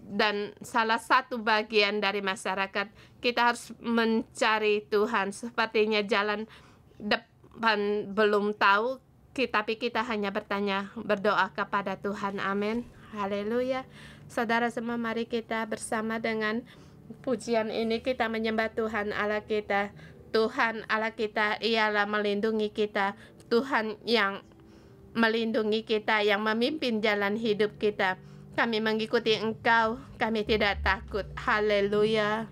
dan salah satu bagian dari masyarakat kita harus mencari Tuhan sepertinya jalan depan belum tahu tapi kita hanya bertanya berdoa kepada Tuhan amin haleluya saudara semua mari kita bersama dengan pujian ini kita menyembah Tuhan Allah kita Tuhan Allah kita ialah melindungi kita Tuhan yang melindungi kita, yang memimpin jalan hidup kita. Kami mengikuti Engkau, kami tidak takut. Haleluya.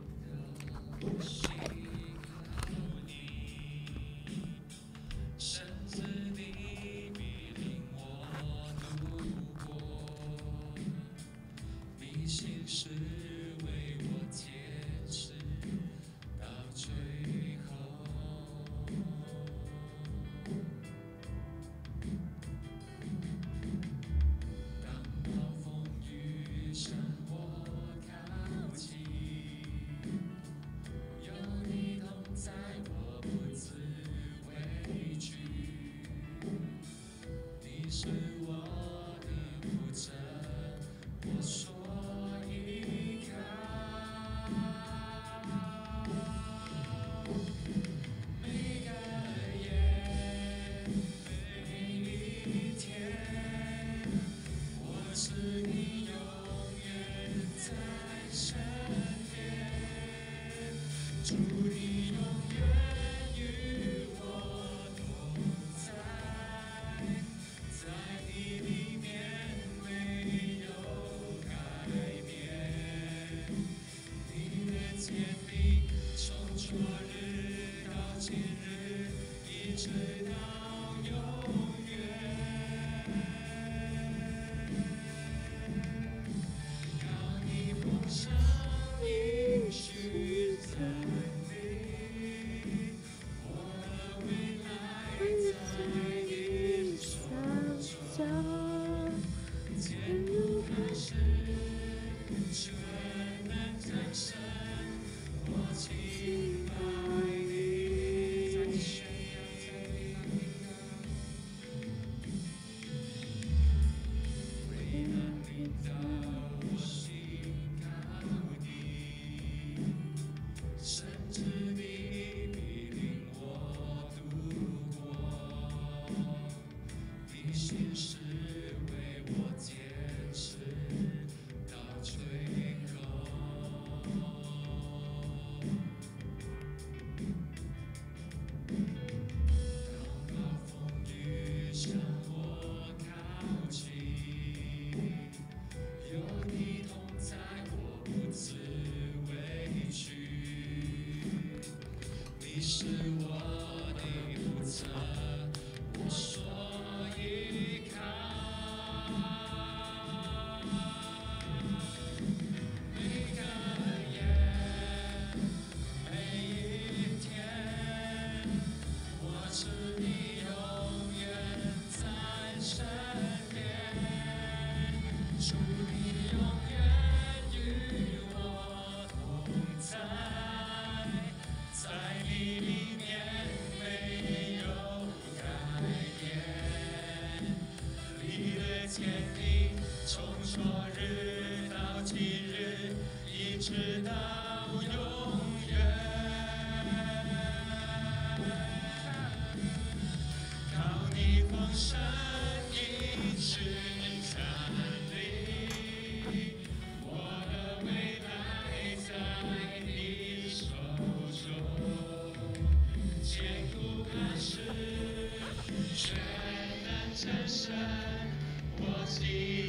what's he?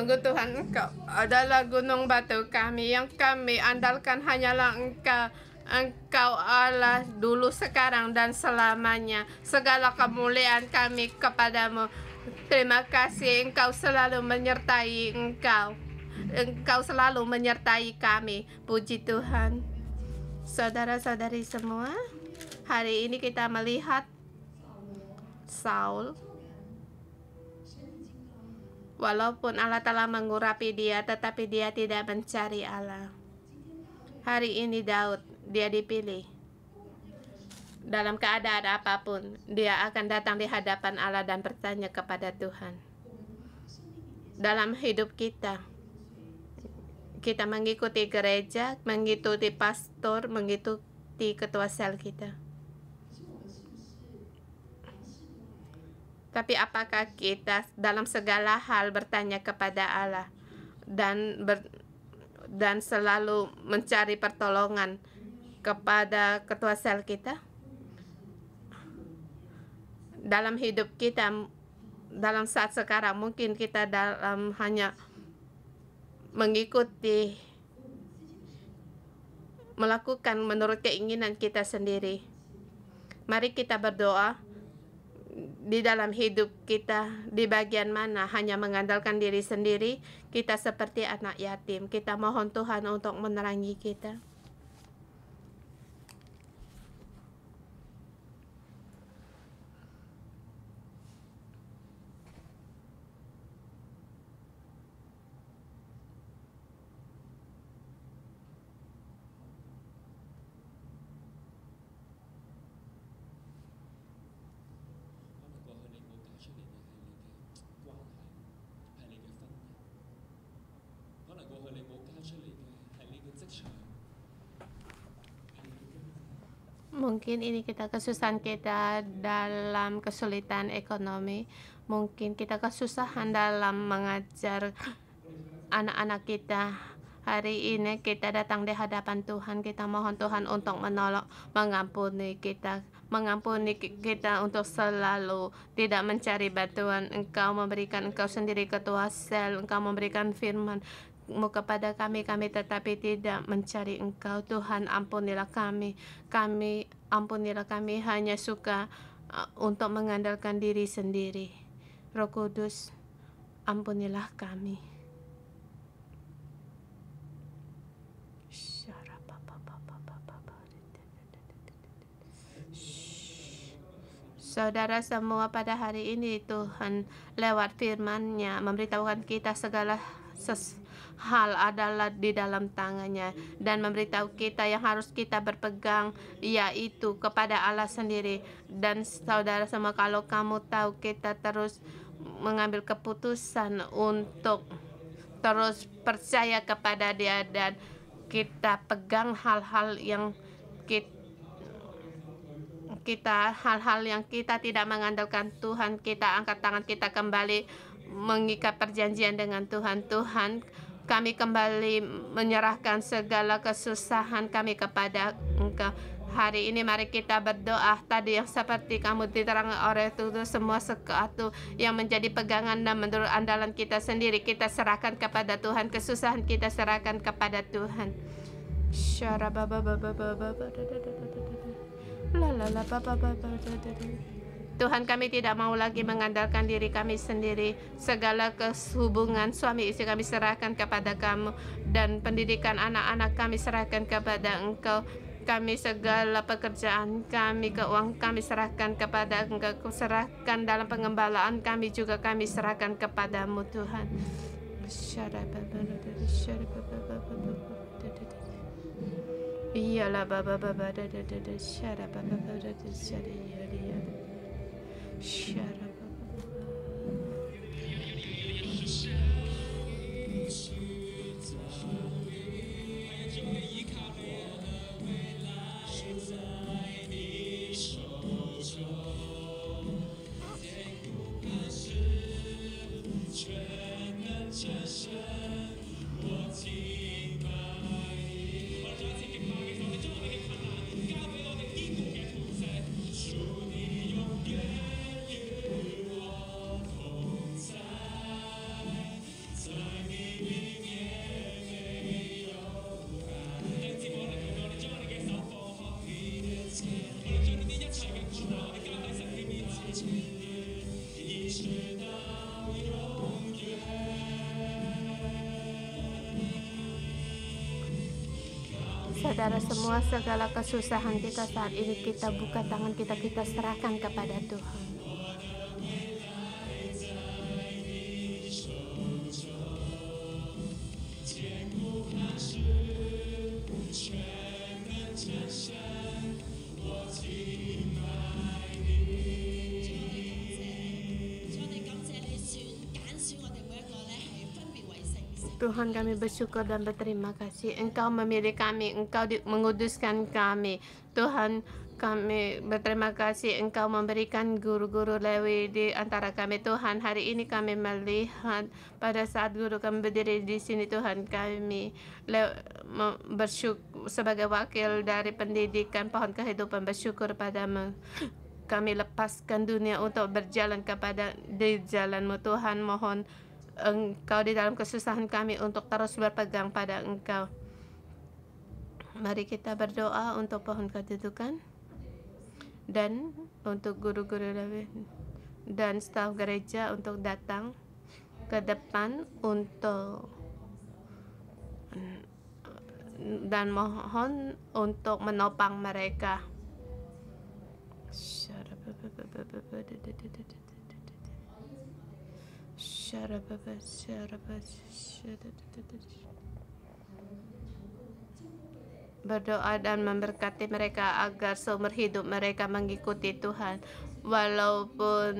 sungguh Tuhan Engkau adalah gunung batu kami yang kami andalkan hanyalah Engkau Engkau Allah dulu sekarang dan selamanya segala kemuliaan kami kepadamu terima kasih Engkau selalu menyertai Engkau Engkau selalu menyertai kami puji Tuhan saudara-saudari semua hari ini kita melihat Saul Walaupun Allah telah mengurapi dia, tetapi dia tidak mencari Allah. Hari ini Daud, dia dipilih. Dalam keadaan apapun, dia akan datang di hadapan Allah dan bertanya kepada Tuhan. Dalam hidup kita, kita mengikuti gereja, mengikuti pastor, mengikuti ketua sel kita. Tapi apakah kita dalam segala hal bertanya kepada Allah dan ber, dan selalu mencari pertolongan kepada ketua sel kita? Dalam hidup kita dalam saat sekarang mungkin kita dalam hanya mengikuti melakukan menurut keinginan kita sendiri. Mari kita berdoa di dalam hidup kita di bagian mana hanya mengandalkan diri sendiri kita seperti anak yatim kita mohon Tuhan untuk menerangi kita mungkin ini kita kesusahan kita dalam kesulitan ekonomi mungkin kita kesusahan dalam mengajar anak-anak kita hari ini kita datang di hadapan Tuhan kita mohon Tuhan untuk menolong mengampuni kita mengampuni kita untuk selalu tidak mencari bantuan engkau memberikan engkau sendiri ketua sel engkau memberikan firman kepada kami kami tetapi tidak mencari engkau Tuhan ampunilah kami kami Ampunilah kami hanya suka uh, untuk mengandalkan diri sendiri. Roh Kudus, ampunilah kami. Saudara semua pada hari ini Tuhan lewat firman-Nya memberitahukan kita segala sesuatu hal adalah di dalam tangannya dan memberitahu kita yang harus kita berpegang yaitu kepada Allah sendiri dan saudara semua kalau kamu tahu kita terus mengambil keputusan untuk terus percaya kepada dia dan kita pegang hal-hal yang kita kita hal-hal yang kita tidak mengandalkan Tuhan kita angkat tangan kita kembali mengikat perjanjian dengan Tuhan Tuhan kami kembali menyerahkan segala kesusahan kami kepada Engkau. Hari ini mari kita berdoa tadi yang seperti kamu diterangkan oleh Tuhan semua sekatu yang menjadi pegangan dan menurut andalan kita sendiri kita serahkan kepada Tuhan kesusahan kita serahkan kepada Tuhan. Tuhan kami tidak mau lagi mengandalkan diri kami sendiri. Segala kesubungan suami istri kami serahkan kepada kamu dan pendidikan anak-anak kami serahkan kepada engkau kami segala pekerjaan kami, keuangan kami serahkan kepada Engkau, serahkan dalam pengembalaan kami juga kami serahkan kepadamu Tuhan. Iyalah baba baba syara baba baba syara Shut up. kesusahan kita saat ini kita buka tangan kita kita serahkan kepada Tuhan you. Tuhan kami bersyukur dan berterima kasih Engkau memilih kami Engkau menguduskan kami Tuhan kami berterima kasih Engkau memberikan guru-guru Lewi di antara kami Tuhan hari ini kami melihat pada saat guru kami berdiri di sini Tuhan kami bersyukur sebagai wakil dari pendidikan pohon kehidupan bersyukur padamu kami lepaskan dunia untuk berjalan kepada di jalanmu Tuhan mohon Engkau di dalam kesusahan kami untuk terus berpegang pada Engkau. Mari kita berdoa untuk pohon kedudukan dan untuk guru-guru dan staf gereja untuk datang ke depan untuk dan mohon untuk menopang mereka berdoa dan memberkati mereka agar seumur hidup mereka mengikuti Tuhan walaupun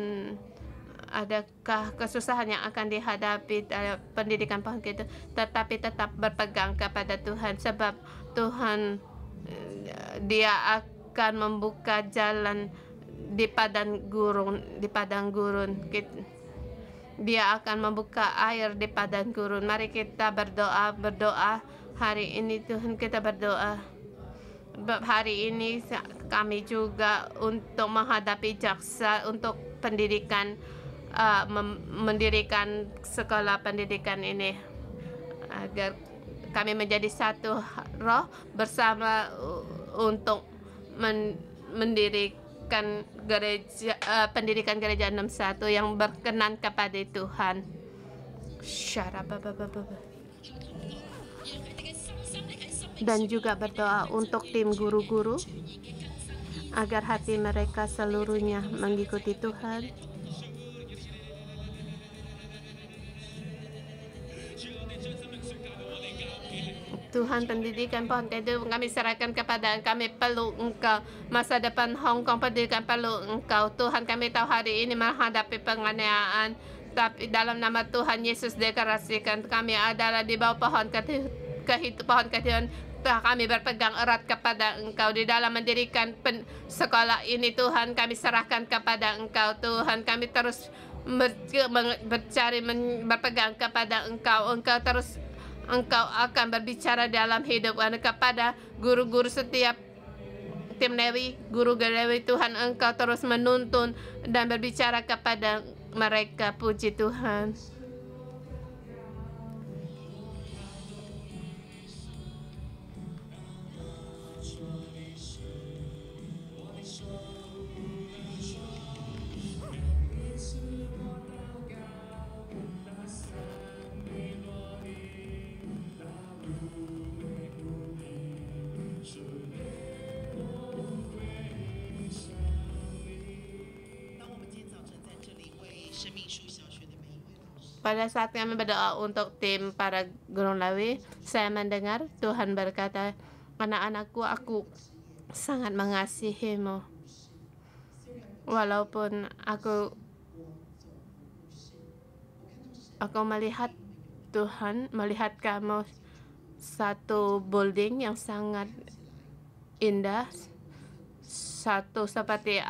adakah kesusahan yang akan dihadapi dalam pendidikan itu tetapi tetap berpegang kepada Tuhan sebab Tuhan eh, dia akan membuka jalan di padang gurun di padang gurun kita dia akan membuka air di padang gurun. Mari kita berdoa, berdoa hari ini Tuhan kita berdoa. Hari ini kami juga untuk menghadapi jaksa untuk pendidikan uh, mendirikan sekolah pendidikan ini agar kami menjadi satu roh bersama untuk mendirikan pendidikan gereja uh, eh, pendidikan gereja 61 yang berkenan kepada Tuhan. Dan juga berdoa untuk tim guru-guru agar hati mereka seluruhnya mengikuti Tuhan Tuhan pendidikan Pohon kami serahkan kepada kami perlu engkau masa depan Hong Kong pendidikan perlu engkau Tuhan kami tahu hari ini menghadapi penganiayaan tapi dalam nama Tuhan Yesus deklarasikan kami adalah di bawah pohon kehidupan pohon kehidupan Tuhan kami berpegang erat kepada Engkau di dalam mendirikan pen sekolah ini Tuhan kami serahkan kepada Engkau Tuhan kami terus mencari berpegang kepada Engkau Engkau terus engkau akan berbicara dalam hidup Anda kepada guru-guru setiap tim Lewi, guru Lewi Tuhan engkau terus menuntun dan berbicara kepada mereka puji Tuhan Pada saat kami berdoa untuk tim para Lawi, saya mendengar Tuhan berkata, anak-anakku, aku sangat mengasihimu. Walaupun aku aku melihat Tuhan melihat kamu satu building yang sangat indah satu seperti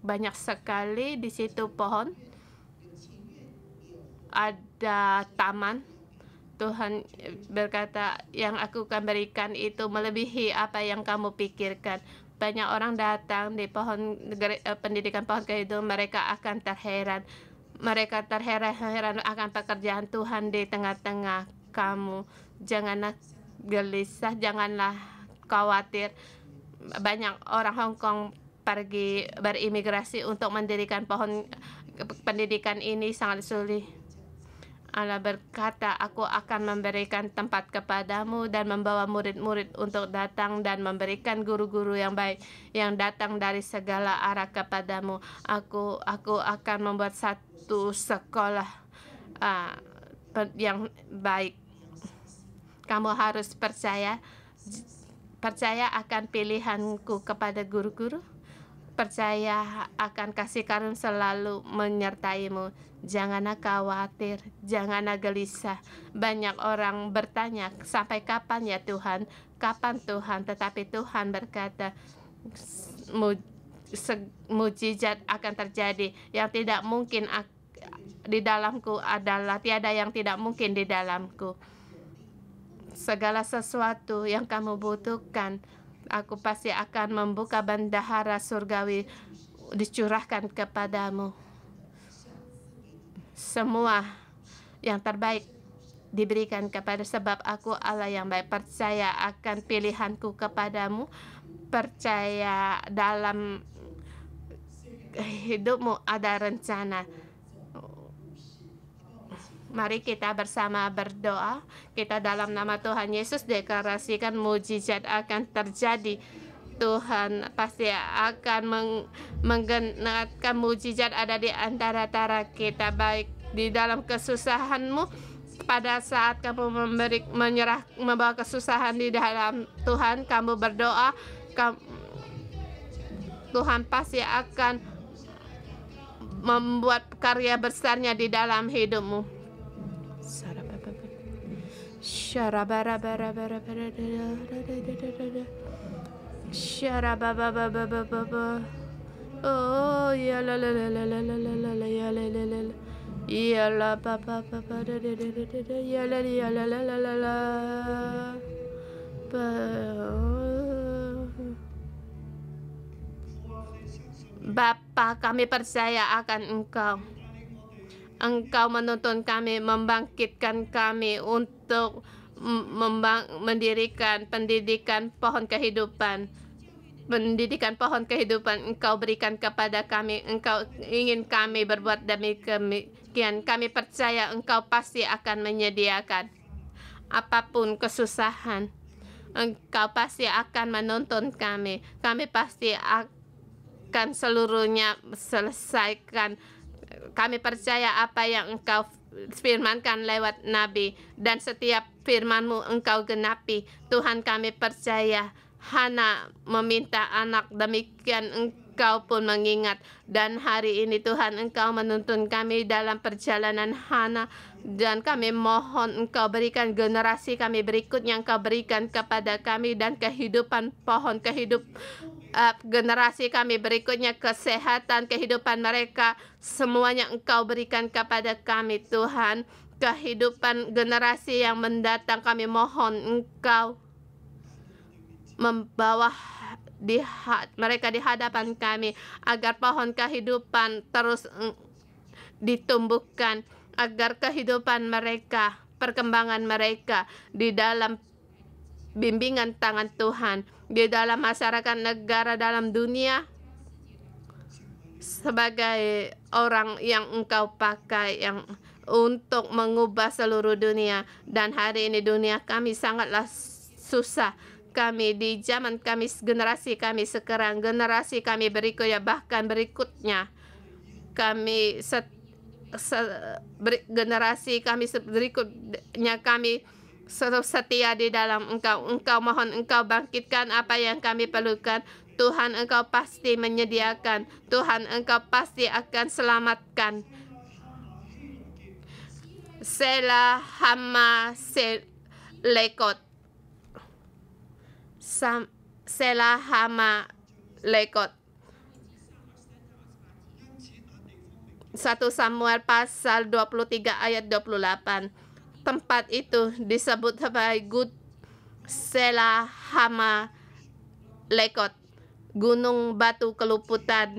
banyak sekali di situ pohon ada taman Tuhan berkata yang aku akan berikan itu melebihi apa yang kamu pikirkan banyak orang datang di pohon eh, pendidikan pohon kehidupan mereka akan terheran mereka terheran-heran akan pekerjaan Tuhan di tengah-tengah kamu janganlah gelisah janganlah khawatir banyak orang Hong Kong pergi berimigrasi untuk mendirikan pohon eh, pendidikan ini sangat sulit Allah berkata, aku akan memberikan tempat kepadamu dan membawa murid-murid untuk datang dan memberikan guru-guru yang baik yang datang dari segala arah kepadamu. Aku aku akan membuat satu sekolah uh, yang baik. Kamu harus percaya percaya akan pilihanku kepada guru-guru percaya akan kasih karun selalu menyertaimu. Janganlah khawatir, janganlah gelisah. Banyak orang bertanya, sampai kapan ya Tuhan? Kapan Tuhan? Tetapi Tuhan berkata, mujizat akan terjadi. Yang tidak mungkin di dalamku adalah tiada yang tidak mungkin di dalamku. Segala sesuatu yang kamu butuhkan, aku pasti akan membuka bendahara surgawi dicurahkan kepadamu. Semua yang terbaik diberikan kepada sebab aku Allah yang baik percaya akan pilihanku kepadamu percaya dalam hidupmu ada rencana Mari kita bersama berdoa. Kita dalam nama Tuhan Yesus deklarasikan mujizat akan terjadi. Tuhan pasti akan meng menggenakan mujizat ada di antara-antara kita baik di dalam kesusahanmu pada saat kamu memberi menyerah membawa kesusahan di dalam Tuhan kamu berdoa kamu, Tuhan pasti akan membuat karya besarnya di dalam hidupmu. Oh ya la la la kami percaya akan Engkau Engkau menuntun kami, membangkitkan kami untuk mendirikan pendidikan pohon kehidupan pendidikan pohon kehidupan engkau berikan kepada kami engkau ingin kami berbuat demikian kami percaya engkau pasti akan menyediakan apapun kesusahan engkau pasti akan menuntun kami kami pasti akan seluruhnya selesaikan kami percaya apa yang engkau firmankan lewat nabi dan setiap firmanmu engkau genapi Tuhan kami percaya Hana meminta anak demikian engkau pun mengingat dan hari ini Tuhan engkau menuntun kami dalam perjalanan Hana dan kami mohon engkau berikan generasi kami berikutnya engkau berikan kepada kami dan kehidupan pohon kehidup uh, generasi kami berikutnya kesehatan kehidupan mereka semuanya Engkau berikan kepada kami Tuhan kehidupan generasi yang mendatang kami mohon Engkau membawa di mereka di hadapan kami agar pohon kehidupan terus ditumbuhkan agar kehidupan mereka perkembangan mereka di dalam bimbingan tangan Tuhan di dalam masyarakat negara dalam dunia sebagai orang yang engkau pakai yang untuk mengubah seluruh dunia dan hari ini dunia kami sangatlah susah kami di zaman kami generasi kami sekarang generasi kami berikutnya bahkan berikutnya kami set, set, ber, generasi kami berikutnya kami selalu setia di dalam engkau. Engkau mohon engkau bangkitkan apa yang kami perlukan. Tuhan engkau pasti menyediakan. Tuhan engkau pasti akan selamatkan. Sela hama lekot. sela hama lekot. 1 Samuel pasal 23 ayat 28 tempat itu disebut sebagai Gut Selahama Lekot, Gunung Batu Keluputan,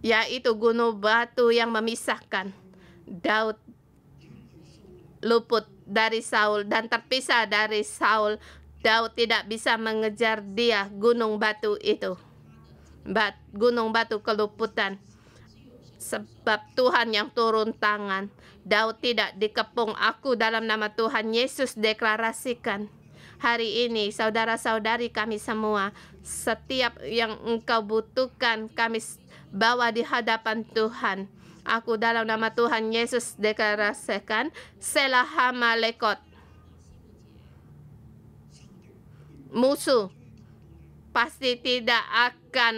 yaitu gunung batu yang memisahkan Daud luput dari Saul dan terpisah dari Saul. Daud tidak bisa mengejar dia gunung batu itu. Bat, gunung batu keluputan sebab Tuhan yang turun tangan. Daud tidak dikepung aku dalam nama Tuhan Yesus deklarasikan. Hari ini saudara-saudari kami semua, setiap yang engkau butuhkan kami bawa di hadapan Tuhan. Aku dalam nama Tuhan Yesus deklarasikan, Selahama lekot. Musuh pasti tidak akan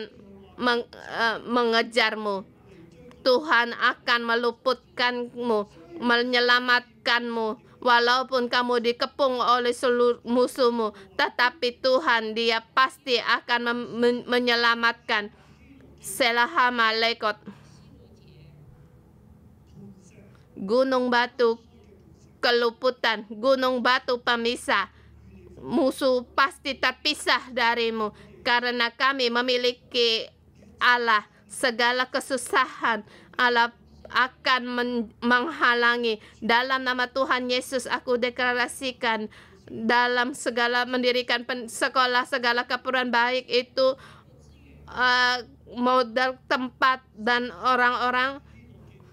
eh, mengejarmu Tuhan akan meluputkanmu, menyelamatkanmu. Walaupun kamu dikepung oleh seluruh musuhmu, tetapi Tuhan dia pasti akan menyelamatkan. Selahama lekot. Gunung batu keluputan, gunung batu pemisah. Musuh pasti terpisah darimu karena kami memiliki Allah segala kesusahan Allah akan men menghalangi dalam nama Tuhan Yesus aku deklarasikan dalam segala mendirikan sekolah segala keperluan baik itu uh, modal tempat dan orang-orang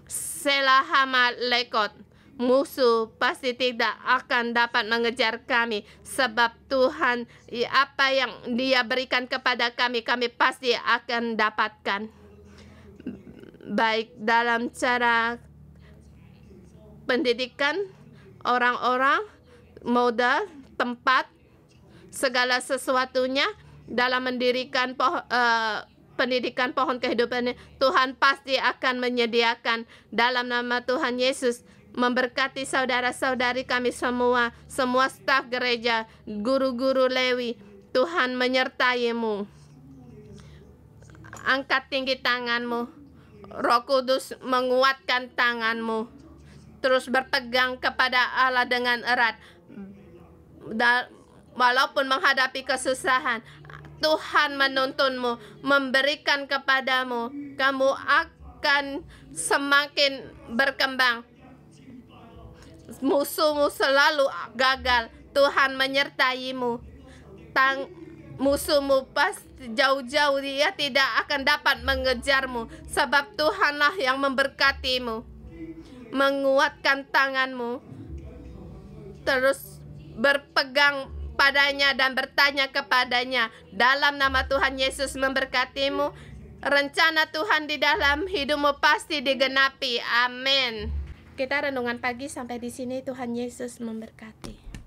selahama lekot musuh pasti tidak akan dapat mengejar kami sebab Tuhan apa yang dia berikan kepada kami kami pasti akan dapatkan baik dalam cara pendidikan, orang-orang, modal, tempat, segala sesuatunya dalam mendirikan uh, pendidikan pohon kehidupan Tuhan pasti akan menyediakan dalam nama Tuhan Yesus memberkati saudara-saudari kami semua, semua staf gereja, guru-guru Lewi. Tuhan menyertaimu. Angkat tinggi tanganmu. Roh Kudus menguatkan tanganmu. Terus berpegang kepada Allah dengan erat. Dan walaupun menghadapi kesusahan, Tuhan menuntunmu, memberikan kepadamu. Kamu akan semakin berkembang. Musuhmu selalu gagal. Tuhan menyertaimu. Tang musuhmu pas jauh-jauh dia tidak akan dapat mengejarmu sebab Tuhanlah yang memberkatimu menguatkan tanganmu terus berpegang padanya dan bertanya kepadanya dalam nama Tuhan Yesus memberkatimu rencana Tuhan di dalam hidupmu pasti digenapi amin kita renungan pagi sampai di sini Tuhan Yesus memberkati